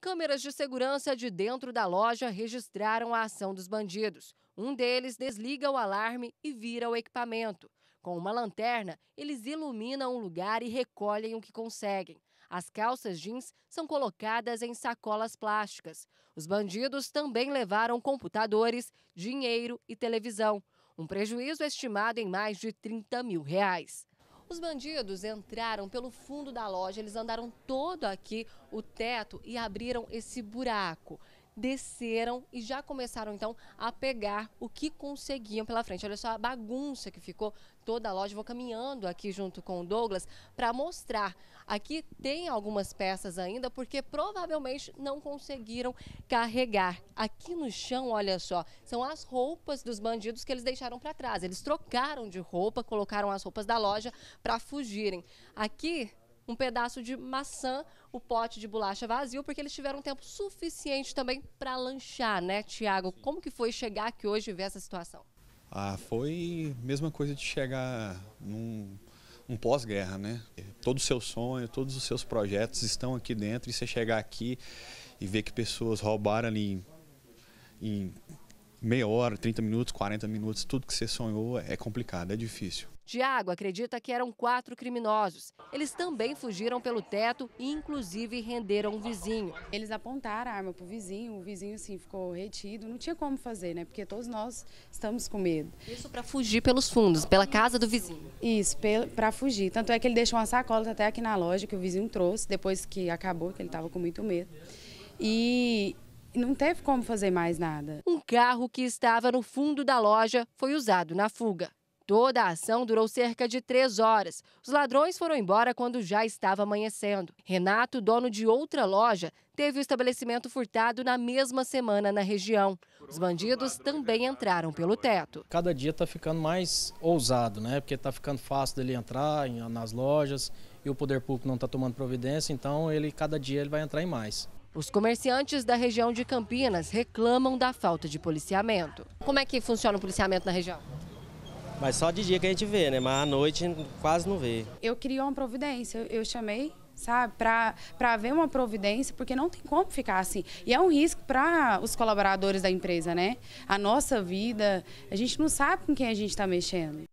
Câmeras de segurança de dentro da loja registraram a ação dos bandidos. Um deles desliga o alarme e vira o equipamento. Com uma lanterna, eles iluminam um lugar e recolhem o que conseguem. As calças jeans são colocadas em sacolas plásticas. Os bandidos também levaram computadores, dinheiro e televisão. Um prejuízo estimado em mais de 30 mil reais. Os bandidos entraram pelo fundo da loja, eles andaram todo aqui o teto e abriram esse buraco desceram e já começaram então a pegar o que conseguiam pela frente. Olha só a bagunça que ficou toda a loja. Vou caminhando aqui junto com o Douglas para mostrar. Aqui tem algumas peças ainda porque provavelmente não conseguiram carregar. Aqui no chão, olha só, são as roupas dos bandidos que eles deixaram para trás. Eles trocaram de roupa, colocaram as roupas da loja para fugirem. Aqui um pedaço de maçã, o pote de bolacha vazio, porque eles tiveram tempo suficiente também para lanchar, né, Tiago? Como que foi chegar aqui hoje e ver essa situação? Ah, foi a mesma coisa de chegar num um pós-guerra, né? Todo o seu sonho, todos os seus projetos estão aqui dentro e você chegar aqui e ver que pessoas roubaram ali em, em meia hora, 30 minutos, 40 minutos, tudo que você sonhou é complicado, é difícil. Tiago acredita que eram quatro criminosos. Eles também fugiram pelo teto e, inclusive, renderam um vizinho. Eles apontaram a arma para o vizinho, o vizinho, assim, ficou retido. Não tinha como fazer, né? Porque todos nós estamos com medo. Isso para fugir pelos fundos, pela casa do vizinho. Isso, para fugir. Tanto é que ele deixou uma sacola até aqui na loja que o vizinho trouxe, depois que acabou, que ele estava com muito medo. E não teve como fazer mais nada. Um carro que estava no fundo da loja foi usado na fuga. Toda a ação durou cerca de três horas. Os ladrões foram embora quando já estava amanhecendo. Renato, dono de outra loja, teve o estabelecimento furtado na mesma semana na região. Os bandidos também entraram pelo teto. Cada dia está ficando mais ousado, né? Porque está ficando fácil dele entrar nas lojas e o poder público não está tomando providência, então ele cada dia ele vai entrar em mais. Os comerciantes da região de Campinas reclamam da falta de policiamento. Como é que funciona o policiamento na região? Mas só de dia que a gente vê, né? Mas à noite quase não vê. Eu queria uma providência, eu chamei, sabe, para ver uma providência, porque não tem como ficar assim. E é um risco para os colaboradores da empresa, né? A nossa vida, a gente não sabe com quem a gente está mexendo.